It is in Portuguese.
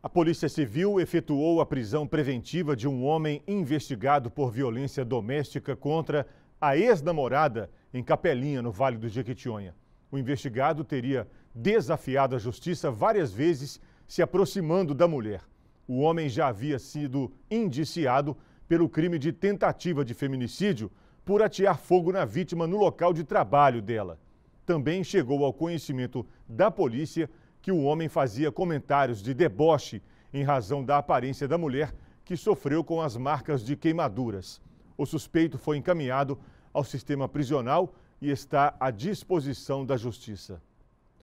A Polícia Civil efetuou a prisão preventiva de um homem investigado por violência doméstica contra a ex-namorada em Capelinha, no Vale do Jequitinhonha. O investigado teria desafiado a justiça várias vezes, se aproximando da mulher. O homem já havia sido indiciado pelo crime de tentativa de feminicídio por atear fogo na vítima no local de trabalho dela. Também chegou ao conhecimento da polícia que o homem fazia comentários de deboche em razão da aparência da mulher que sofreu com as marcas de queimaduras. O suspeito foi encaminhado ao sistema prisional e está à disposição da justiça.